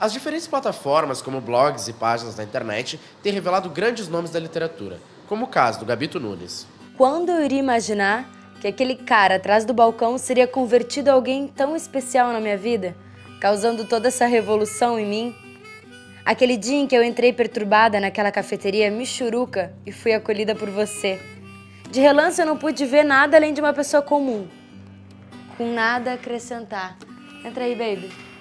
As diferentes plataformas, como blogs e páginas na internet, têm revelado grandes nomes da literatura, como o caso do Gabito Nunes. Quando eu iria imaginar que aquele cara atrás do balcão seria convertido a alguém tão especial na minha vida, causando toda essa revolução em mim? Aquele dia em que eu entrei perturbada naquela cafeteria Michuruca e fui acolhida por você. De relance eu não pude ver nada além de uma pessoa comum. Com nada a acrescentar. Entra aí, baby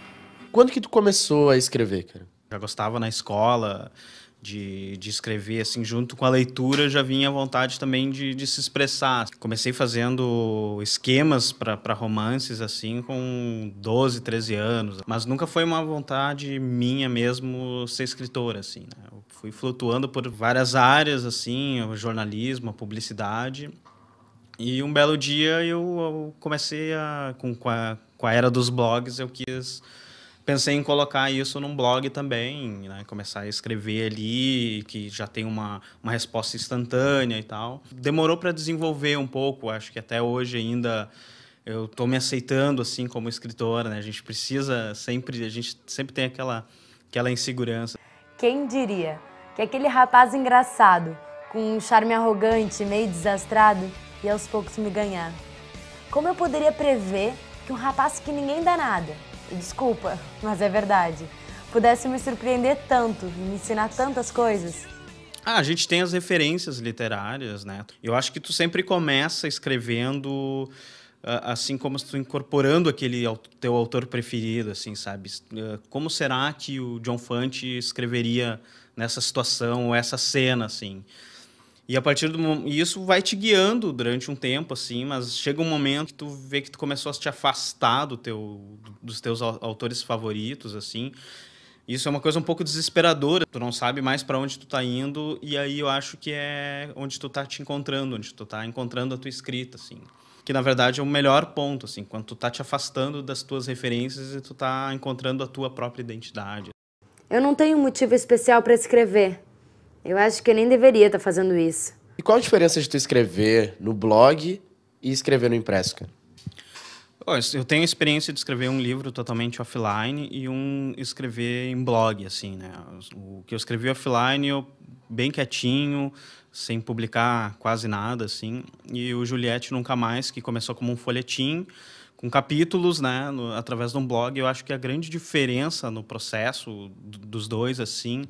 quando que tu começou a escrever, cara? Já gostava na escola de, de escrever, assim, junto com a leitura, já vinha a vontade também de, de se expressar. Comecei fazendo esquemas para romances, assim, com 12, 13 anos. Mas nunca foi uma vontade minha mesmo ser escritor, assim, né? Eu fui flutuando por várias áreas, assim, o jornalismo, a publicidade. E um belo dia eu, comecei a, com, com a, com a era dos blogs, eu quis pensei em colocar isso num blog também, né? começar a escrever ali, que já tem uma, uma resposta instantânea e tal. Demorou para desenvolver um pouco, acho que até hoje ainda eu tô me aceitando assim como escritora, né? A gente precisa sempre, a gente sempre tem aquela aquela insegurança. Quem diria que aquele rapaz engraçado, com um charme arrogante, meio desastrado, ia aos poucos me ganhar? Como eu poderia prever que um rapaz que ninguém dá nada, desculpa, mas é verdade, pudesse me surpreender tanto e me ensinar tantas coisas? Ah, a gente tem as referências literárias, né? Eu acho que tu sempre começa escrevendo ah, assim como tu incorporando aquele teu autor preferido, assim, sabe? Ah, como será que o John Fante escreveria nessa situação, essa cena, assim? E a partir do isso vai te guiando durante um tempo assim, mas chega um momento que tu vê que tu começou a te afastar do teu dos teus autores favoritos assim. Isso é uma coisa um pouco desesperadora, tu não sabe mais para onde tu tá indo e aí eu acho que é onde tu tá te encontrando, onde tu tá encontrando a tua escrita assim. Que na verdade é o melhor ponto assim, quando tu tá te afastando das tuas referências e tu tá encontrando a tua própria identidade. Eu não tenho motivo especial para escrever. Eu acho que eu nem deveria estar tá fazendo isso. E qual a diferença de tu escrever no blog e escrever no impresso, cara? Eu tenho a experiência de escrever um livro totalmente offline e um escrever em blog, assim, né? O que eu escrevi offline, eu bem quietinho, sem publicar quase nada, assim. E o Juliette Nunca Mais, que começou como um folhetim, com capítulos, né, no, através de um blog. Eu acho que a grande diferença no processo dos dois, assim,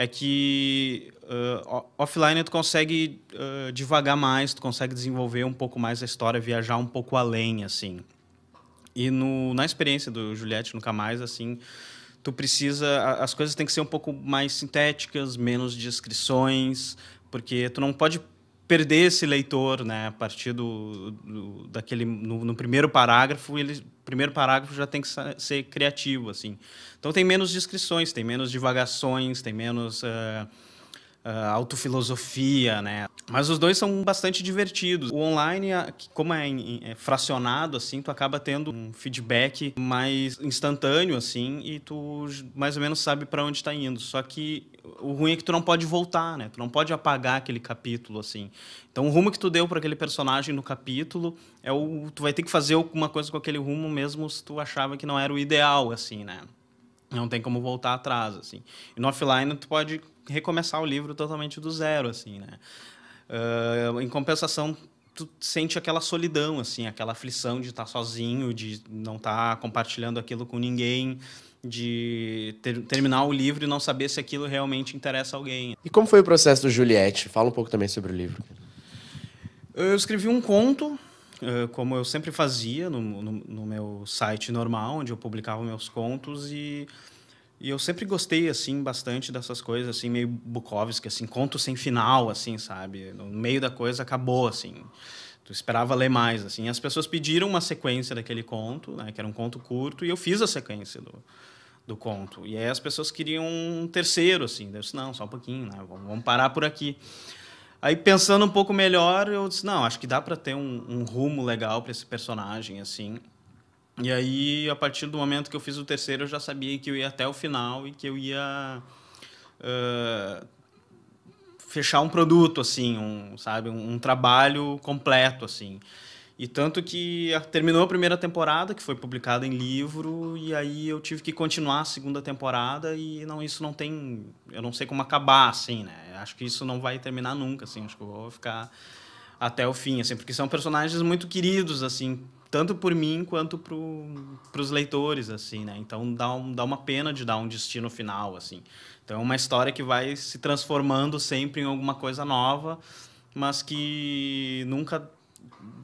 é que uh, offline tu consegue uh, devagar mais, tu consegue desenvolver um pouco mais a história, viajar um pouco além, assim. E no, na experiência do Juliette Nunca Mais, assim, tu precisa... As coisas têm que ser um pouco mais sintéticas, menos descrições, porque tu não pode perder esse leitor, né? A partir do, do daquele... No, no primeiro parágrafo, ele primeiro parágrafo já tem que ser criativo, assim. Então tem menos descrições, tem menos divagações, tem menos uh, uh, autofilosofia, né? Mas os dois são bastante divertidos. O online, como é, é fracionado, assim, tu acaba tendo um feedback mais instantâneo, assim, e tu mais ou menos sabe para onde está indo. Só que o ruim é que tu não pode voltar, né? Tu não pode apagar aquele capítulo, assim. Então, o rumo que tu deu para aquele personagem no capítulo é o tu vai ter que fazer alguma coisa com aquele rumo mesmo se tu achava que não era o ideal, assim, né? não tem como voltar atrás, assim. E no offline tu pode recomeçar o livro totalmente do zero, assim, né? Uh, em compensação, tu sente aquela solidão, assim, aquela aflição de estar tá sozinho, de não estar tá compartilhando aquilo com ninguém, de ter, terminar o livro e não saber se aquilo realmente interessa alguém. E como foi o processo do Juliette? Fala um pouco também sobre o livro. Eu escrevi um conto ah, como eu sempre fazia no, no, no, meu site normal, onde eu publicava meus contos e, e eu sempre gostei assim bastante dessas coisas assim meio Bukowski, assim, conto sem final assim, sabe? No meio da coisa acabou assim. Tu esperava ler mais assim. as pessoas pediram uma sequência daquele conto, né, que era um conto curto, e eu fiz a sequência do do conto. E aí as pessoas queriam um terceiro assim. Eu disse, não, só um pouquinho, né? Vamos, vamos parar por aqui. Aí pensando um pouco melhor, eu disse, não, acho que dá para ter um, um, rumo legal para esse personagem, assim. E aí, a partir do momento que eu fiz o terceiro, eu já sabia que eu ia até o final e que eu ia uh, fechar um produto, assim, um, sabe, um, um trabalho completo, assim. E tanto que terminou a primeira temporada, que foi publicada em livro, e aí eu tive que continuar a segunda temporada e não isso não tem, eu não sei como acabar assim, né? Acho que isso não vai terminar nunca, assim, acho que eu vou ficar até o fim, assim, porque são personagens muito queridos, assim, tanto por mim quanto para os leitores, assim, né? Então dá, um, dá uma pena de dar um destino final, assim. Então é uma história que vai se transformando sempre em alguma coisa nova, mas que nunca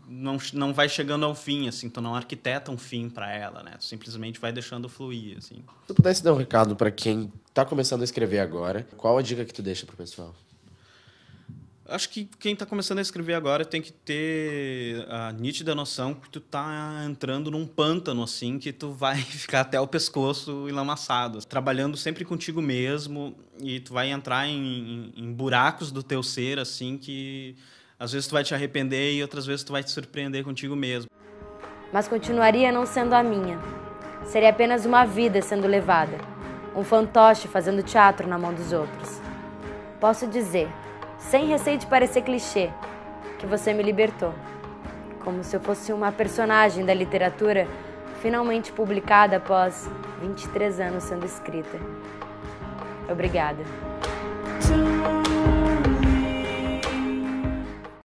não, não vai chegando ao fim, assim, tu não arquiteta um fim para ela, né? Tu simplesmente vai deixando fluir, assim. Se tu pudesse dar um recado para quem tá começando a escrever agora, qual a dica que tu deixa pro pessoal? Acho que quem está começando a escrever agora tem que ter a nítida noção que tu tá entrando num pântano, assim, que tu vai ficar até o pescoço enlamaçado. Trabalhando sempre contigo mesmo e tu vai entrar em, em, em buracos do teu ser, assim, que às vezes tu vai te arrepender e outras vezes tu vai te surpreender contigo mesmo. Mas continuaria não sendo a minha. Seria apenas uma vida sendo levada, um fantoche fazendo teatro na mão dos outros. Posso dizer, sem receio de parecer clichê, que você me libertou. Como se eu fosse uma personagem da literatura finalmente publicada após 23 anos sendo escrita. Obrigada.